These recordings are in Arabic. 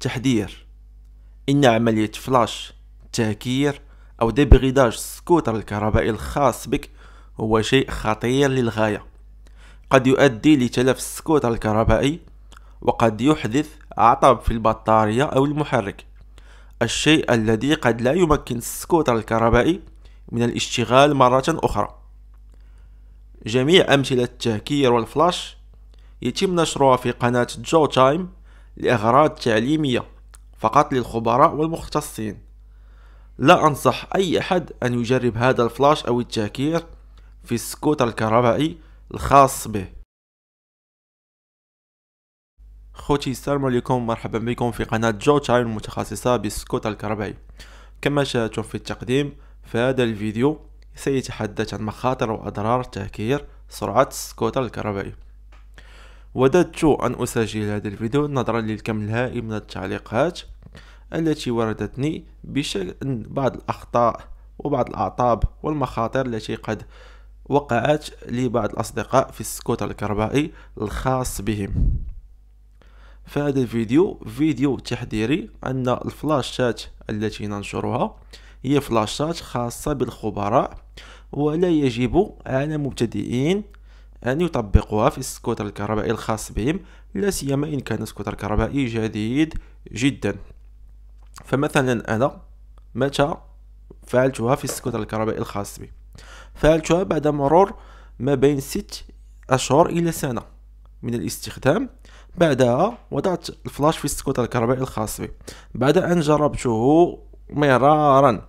تحذير إن عملية فلاش تهكير أو ديبغيداج السكوتر الكهربائي الخاص بك هو شيء خطير للغاية قد يؤدي لتلف السكوتر الكهربائي وقد يحدث عطب في البطارية أو المحرك الشيء الذي قد لا يمكن السكوتر الكهربائي من الاشتغال مرة أخرى جميع أمثلة التهكير والفلاش يتم نشرها في قناة جو تايم لأغراض تعليمية فقط للخبراء والمختصين لا أنصح أي أحد أن يجرب هذا الفلاش أو التهكير في السكوتر الكهربائي الخاص به خوتي السلام عليكم مرحبا بكم في قناة جو تايم المتخصصة بالسكوت الكهربائي كما شاهدتم في التقديم في هذا الفيديو سيتحدث عن مخاطر وأضرار تهكير سرعة السكوت الكهربائي وددت أن أسجل هذا الفيديو نظرا للكم الهائل من التعليقات التي وردتني بشكل بعض الأخطاء وبعض الأعطاب والمخاطر التي قد وقعت لبعض الأصدقاء في السكوت الكهربائي الخاص بهم في هذا الفيديو فيديو تحذيري ان الفلاشات التي ننشرها هي فلاشات خاصة بالخبراء ولا يجب على المبتدئين أن يطبقوها في السكوتر الكهربائي الخاص بهم لا سيما إن كان سكوتر كهربائي جديد جدا فمثلا أنا متى فعلتها في السكوتر الكهربائي الخاص بي فعلتها بعد مرور ما بين ست أشهر إلى سنة من الاستخدام بعدها وضعت الفلاش في السكوتر الكهربائي الخاص بي بعد أن جربته مرارا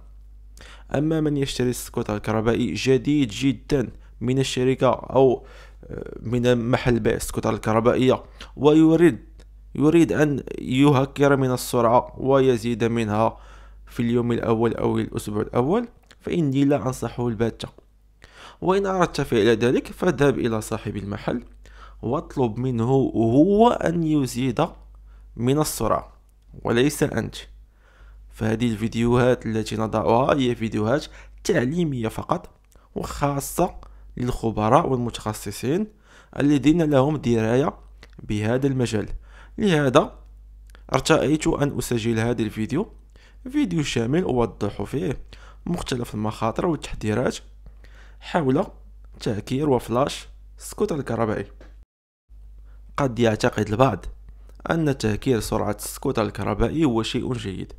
أما من يشتري السكوتر الكهربائي جديد جدا من الشركة أو آه، من محل بيع السكوتر الكهربائية ويريد يريد أن يهكر من السرعة ويزيد منها في اليوم الأول أو الأسبوع الأول فإني لا أنصحه البتة وإن أردت فعل ذلك فاذهب إلى صاحب المحل واطلب منه هو أن يزيد من السرعة وليس أنت فهذه الفيديوهات التي نضعها هي فيديوهات تعليمية فقط وخاصة للخبراء والمتخصصين الذين لهم دراية بهذا المجال لهذا ارتأيت أن أسجل هذا الفيديو فيديو شامل أوضح فيه مختلف المخاطر والتحذيرات حول تعكير وفلاش سكوتر الكهربائي قد يعتقد البعض أن تهكير سرعة السكوتر الكهربائي هو شيء جيد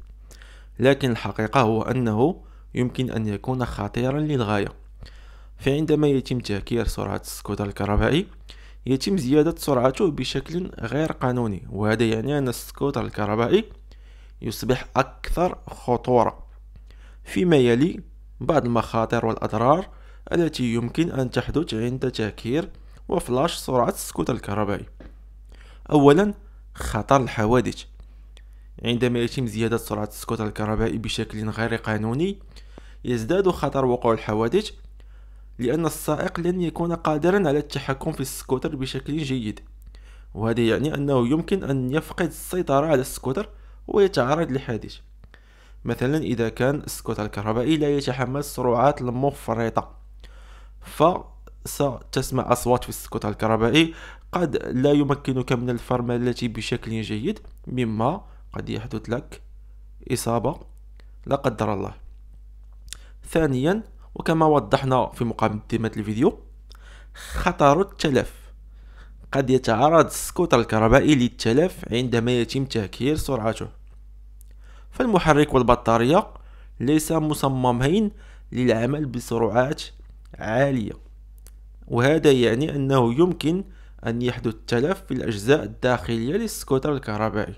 لكن الحقيقة هو أنه يمكن أن يكون خطيرا للغاية فعندما يتم تهكير سرعة السكوتر الكهربائي يتم زيادة سرعته بشكل غير قانوني وهذا يعني أن السكوتر الكهربائي يصبح أكثر خطورة فيما يلي بعض المخاطر والأضرار التي يمكن أن تحدث عند تهكير وفلاش سرعة السكوتر الكهربائي أولا خطر الحوادث عندما يتم زيادة سرعة السكوتر الكهربائي بشكل غير قانوني يزداد خطر وقوع الحوادث لأن السائق لن يكون قادرا على التحكم في السكوتر بشكل جيد وهذا يعني أنه يمكن أن يفقد السيطرة على السكوتر ويتعرض لحادث مثلا إذا كان السكوتر الكهربائي لا يتحمل السرعات المفرطة فستسمع أصوات في السكوتر الكهربائي قد لا يمكنك من الفرملة بشكل جيد مما قد يحدث لك إصابة لا قدر الله ثانيا وكما وضحنا في مقدمة الفيديو خطر التلف قد يتعرض السكوتر الكهربائي للتلف عندما يتم تهكير سرعته فالمحرك والبطارية ليس مصممين للعمل بسرعات عالية وهذا يعني أنه يمكن أن يحدث تلف في الأجزاء الداخلية للسكوتر الكهربائي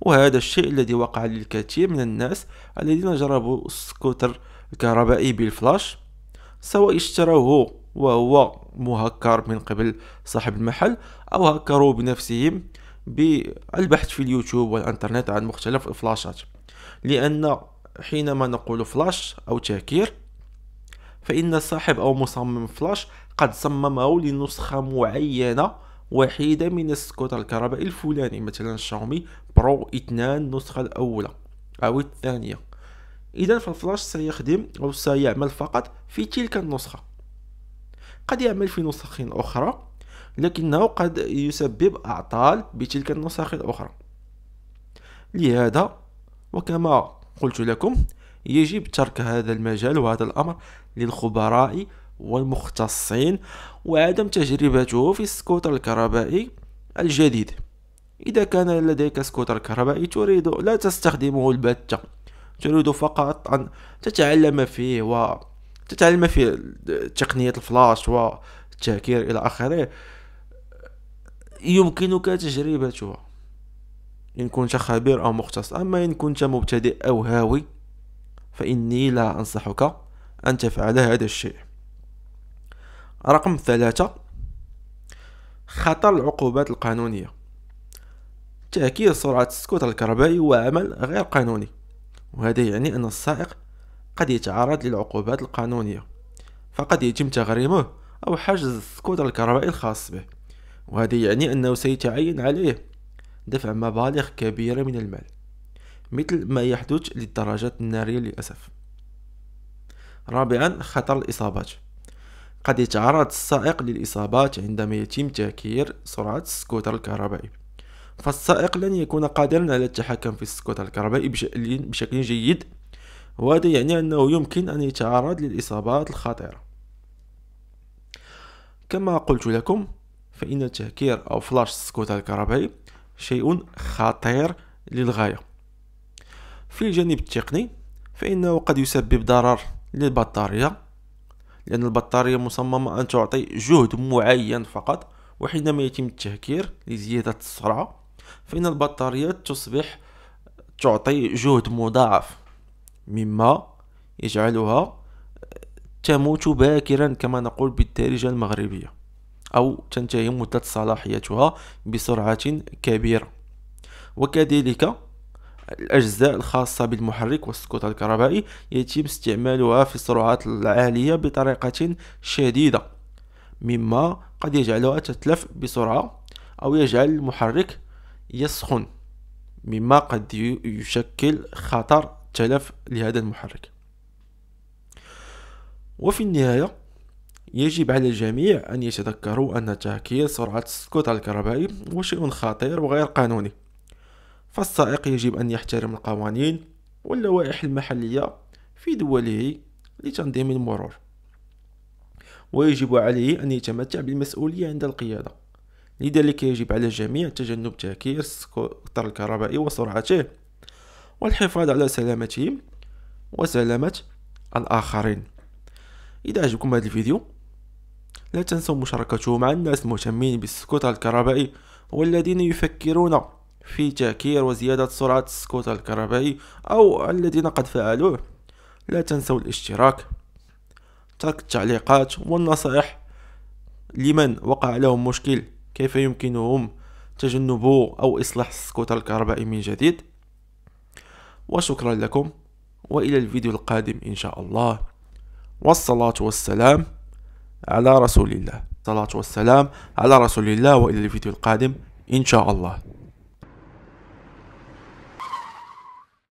وهذا الشيء الذي وقع للكثير من الناس الذين جربوا السكوتر الكهربائي بالفلاش سواء اشتروه وهو مهكر من قبل صاحب المحل أو هكروا بنفسهم بالبحث في اليوتيوب والإنترنت عن مختلف الفلاشات لأن حينما نقول فلاش أو تهكير فإن صاحب أو مصمم فلاش قد صممه لنسخة معينة وحيدة من السكوتر الكهربائي الفلاني مثلا شاومي برو اثنان النسخة الأولى أو الثانية إذا فالفلاش سيخدم أو سيعمل فقط في تلك النسخة قد يعمل في نسخ أخرى لكنه قد يسبب أعطال بتلك النسخ الأخرى لهذا وكما قلت لكم يجب ترك هذا المجال وهذا الأمر للخبراء والمختصين وعدم تجربته في السكوتر الكهربائي الجديد إذا كان لديك سكوتر كهربائي تريد لا تستخدمه البتة تريد فقط أن تتعلم فيه و تتعلم فيه تقنية الفلاش التهكير إلى آخره يمكنك تجربته إن كنت خبير أو مختص أما إن كنت مبتدئ أو هاوي فإني لا أنصحك أن تفعل هذا الشيء رقم ثلاثة خطر العقوبات القانونية تأكيد سرعة السكوتر الكهربائي هو عمل غير قانوني وهذا يعني أن السائق قد يتعرض للعقوبات القانونية فقد يتم تغريمه أو حجز السكوتر الكهربائي الخاص به وهذا يعني أنه سيتعين عليه دفع مبالغ كبيرة من المال مثل ما يحدث للدراجات النارية للأسف رابعا خطر الإصابات قد يتعرض السائق للإصابات عندما يتم تهكير سرعة السكوتر الكهربائي فالسائق لن يكون قادرا على التحكم في السكوتر الكهربائي بشكل جيد وهذا يعني أنه يمكن أن يتعرض للإصابات الخطيرة كما قلت لكم فإن تهكير أو فلاش السكوتر الكهربائي شيء خطير للغاية في الجانب التقني فإنه قد يسبب ضرر للبطارية لأن البطارية مصممة أن تعطي جهد معين فقط وحينما يتم التهكير لزيادة السرعة فإن البطاريات تصبح تعطي جهد مضاعف مما يجعلها تموت باكرا كما نقول بالدارجة المغربية أو تنتهي مدة صلاحيتها بسرعة كبيرة وكذلك الأجزاء الخاصة بالمحرك والسكوتر الكهربائي يتم استعمالها في السرعات العالية بطريقة شديدة مما قد يجعلها تتلف بسرعة أو يجعل المحرك يسخن مما قد يشكل خطر تلف لهذا المحرك وفي النهاية يجب على الجميع أن يتذكروا أن تهكير سرعة السكوتر الكهربائي هو شيء خطير وغير قانوني فالسائق يجب أن يحترم القوانين واللوائح المحلية في دوله لتنظيم المرور ويجب عليه أن يتمتع بالمسؤولية عند القيادة لذلك يجب على الجميع تجنب تهكير السكوتر الكهربائي وسرعته والحفاظ على سلامتهم وسلامة الآخرين إذا عجبكم هذا الفيديو لا تنسوا مشاركته مع الناس المهتمين بالسكوتر الكهربائي والذين يفكرون في تأكير وزيادة سرعة السكوت الكهربائي أو الذين قد فعلوه لا تنسوا الاشتراك ترك التعليقات والنصائح لمن وقع لهم مشكل كيف يمكنهم تجنبه أو إصلاح السكوت الكهربائي من جديد وشكرا لكم وإلى الفيديو القادم إن شاء الله والصلاة والسلام على رسول الله الصلاة والسلام على رسول الله وإلى الفيديو القادم إن شاء الله